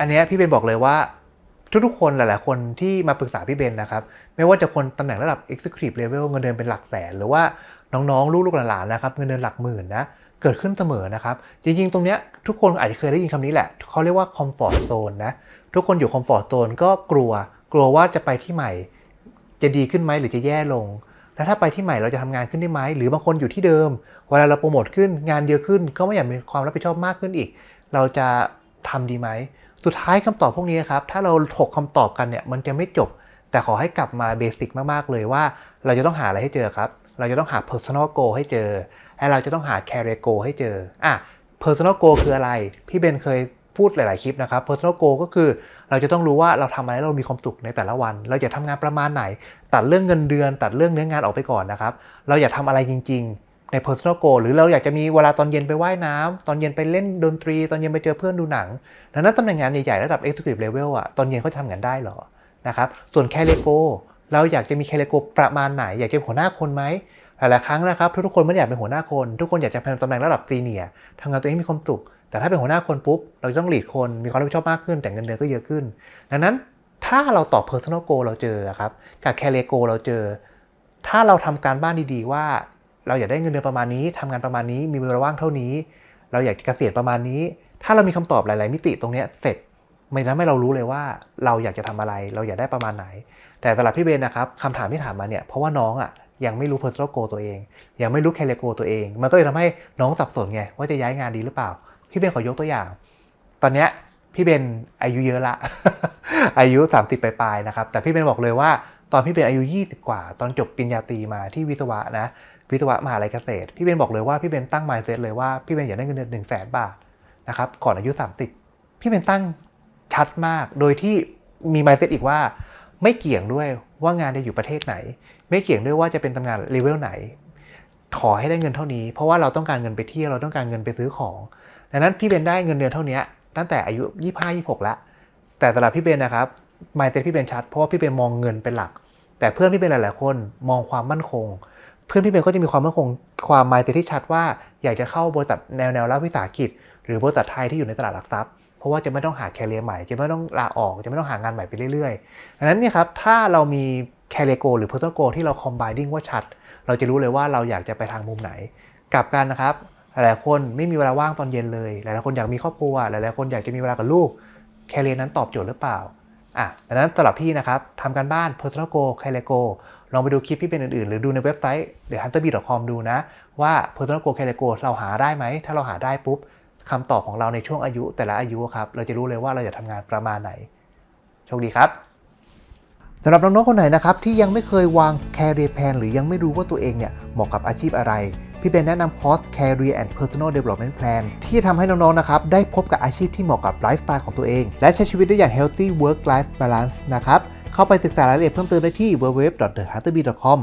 อันนี้พี่เบนบอกเลยว่า ทุกๆคนหลาย ๆ คนที่มาปรึกษาพี่เบนนะครับ ไม่ว่าจะคนตำแหน่งระดับ Executive Level เงินเดือนเป็นหลักแสนหรือว่าน้อง ๆ ลูกๆหลานๆนะครับ เงินเดือนหลักหมื่นนะ เกิดขึ้นเสมอนะครับ จริง ๆ ตรงเนี้ยทุกคนอาจจะเคยได้ยินคำนี้แหละเขาเรียกว่า comfort zone นะ ทุกคนอยู่คอมฟอร์ตโซนก็กลัว กลัวว่าจะไปที่ใหม่ จะดีขึ้นไหมหรือจะแย่ลงแล้วถ้าไปที่ใหม่เราจะทำงานขึ้นได้ไหมหรือบางคนอยู่ที่เดิมเวลาเราโปรโมทขึ้นงานเยอะขึ้นก็ไม่อยากมีความรับผิดชอบมากขึ้นอีก เราจะทำดีไหม สุดท้ายคำตอบพวกนี้ครับ ถ้าเราถกคำตอบกันเนี่ย มันจะไม่จบ แต่ขอให้กลับมาเบสิกมากๆเลยว่าเราจะต้องหาอะไรให้เจอครับ เราจะต้องหา personal goal ให้เจอและเราจะต้องหา career goal ให้เจอ อ่ะ personal goal คืออะไร พี่เบนเคยพูดหลาย ๆคลิปนะครับ personal goal ก็คือ เราจะต้องรู้ว่าเราทำอะไรเรามีความสุขในแต่ละวัน เราะทำทำงานประมาณไหน ตัดเรื่องเงินเดือน ตัดเรื่องเนื้องงานออกไปก่อนนะครับ เราอย่าทำอะไรจริงๆใน personal goal หรือเราอยากจะมีเวลาตอนเย็นไปไว่ายน้ำ ตอนเย็นไปเล่นดนตรี ตอนเย็นไปเจอเพื่อนดูหนังดังนั้นตำแหน่งงานใหญ่ๆระดับ executive level อะตอนเย็นเขาทำงานได้หรอนะครับส่วนแคเลโกเราอยากจะมีแคเลโกประมาณไหน อยากจะเป็นหัวหน้าคนไหมหลายๆครั้งนะครับ ทุกคนไม่อยากเป็นหัวหน้าคนทุกคนอยากจะเป็นตำแหน่งระดับตีเนียทำงานตัวเองมีความสุขแต่ถ้าเป็นหัวหน้าคนปุ๊บเราต้องหลีดคนมีความรับผิดชอบมากขึ้นแต่เงินเดือนก็เยอะขึ้น ดังนั้นถ้าเราตอบ personal goal เราเจอครับกับแคเลโกเราเจอ ถ้าเราทำการบ้านดี ๆ ว่าเราอยากได้เงินเดือนประมาณนี้ทำงานประมาณนี้ มีเวลาว่างเท่านี้ เราอยากเกษียณประมาณนี้ ถ้าเรามีคำตอบหลาย ๆ มิติตรงนี้เสร็จมันทำให้เรารู้เลยว่าเราอยากจะทำอะไร เราอยากได้ประมาณไหน แต่สำหรับพี่เบนนะครับคำถามที่ถามมาเนี่ย เพราะว่าน้องอ่ะยังไม่รู้ personal goal ตัวเอง ยังไม่รู้ career goal ตัวเอง มันก็เลยทำให้น้องสับสนไงว่าจะย้ายงานดีหรือเปล่า พี่เบนขอยกตัวอย่าง ตอนเนี้ยพี่เบนอายุเยอะละ อายุ 30ปลายๆนะครับ แต่พี่เบนบอกเลยว่า ตอนพี่เบนอายุ20 กว่า ตอนจบปริญญาตรีมาที่วิศวะนะวิศวะมหาลัยเกษตร พี่เบนบอกเลยว่าพี่เบนตั้งมายเซตเลยว่าพี่เบนอยากได้เงินเดือนหนึ่งแสนบาทนะครับก่อนอายุ 30 พี่เบนตั้งชัดมากโดยที่มีมายเซตอีกว่าไม่เกี่ยงด้วยว่างานจะอยู่ประเทศไหน ไม่เกี่ยงด้วยว่าจะเป็นทำงานเลเวลไหน ขอให้ได้เงินเท่านี้ เพราะว่าเราต้องการเงินไปเที่ยวเราต้องการเงินไปซื้อของ ดังนั้นพี่เบนได้เงินเดือนเท่านี้ตั้งแต่อายุ 25 26แล้วแต่สำหรับพี่เบนนะครับมายเซตพี่เบนชัด เพราะว่าพี่เบนมองเงินเป็นหลัก แต่เพื่อนพี่เบนหลาย ๆ คนมองความมั่นคงเพื่อนพี่เบลก็จะมีความมั่นคงความหมายที่ชัดว่า อยากจะเข้าบริษัทแนวแนวรับวิสาหกิจ หรือบริษัทไทยที่อยู่ในตลาดหลักทรัพย์เพราะว่าจะไม่ต้องหาแคเรียใหม่จะไม่ต้องลาออกจะไม่ต้องหางานใหม่ไปเรื่อยๆดังนั้นเนี่ยครับถ้าเรามีแคเรียโกหรือโพอร์โกที่เราคอมไบดิ้งว่าชัด เราจะรู้เลยว่าเราอยากจะไปทางมุมไหนกลับกันนะครับหลายคนไม่มีเวลาว่างตอนเย็นเลยหลายๆคนอยากมีครอบครัวหลายๆคนอยากจะมีเวลากับลูกแคเรียนั้นตอบโจทย์หรือเปล่าอ่ะดังนั้นสำหรับพี่นะครับทำการบ้านโ e r s o โกแคเรียโกลองไปดูคลิปที่เป็นอื่น ๆ หรือดูในเว็บไซต์เดี๋ยว hunterbee.com ดูนะ ว่า personal goal c a t e g o เราหาได้ไหม ถ้าเราหาได้ปุ๊บคำตอบของเราในช่วงอายุ แต่ละอายุครับ เราจะรู้เลยว่าเราจะทำงานประมาณไหนโชคดีครับสำหรับน้อง ๆ คนไหนนะครับที่ยังไม่เคยวาง career plan หรือยังไม่รู้ว่าตัวเองเนี่ยเหมาะกับอาชีพอะไร พี่เบนแนะนำคอร์ส Career and Personal Development Plan ที่ทำให้น้อง ๆ นะครับได้พบกับอาชีพที่เหมาะกับไลฟ์สไตล์ของตัวเอง และใช้ชีวิตได้อย่าง Healthy Work Life Balance นะครับเข้าไปศึกษารายละเอียดเพิ่มเติมได้ที่ www.thehunterbee.com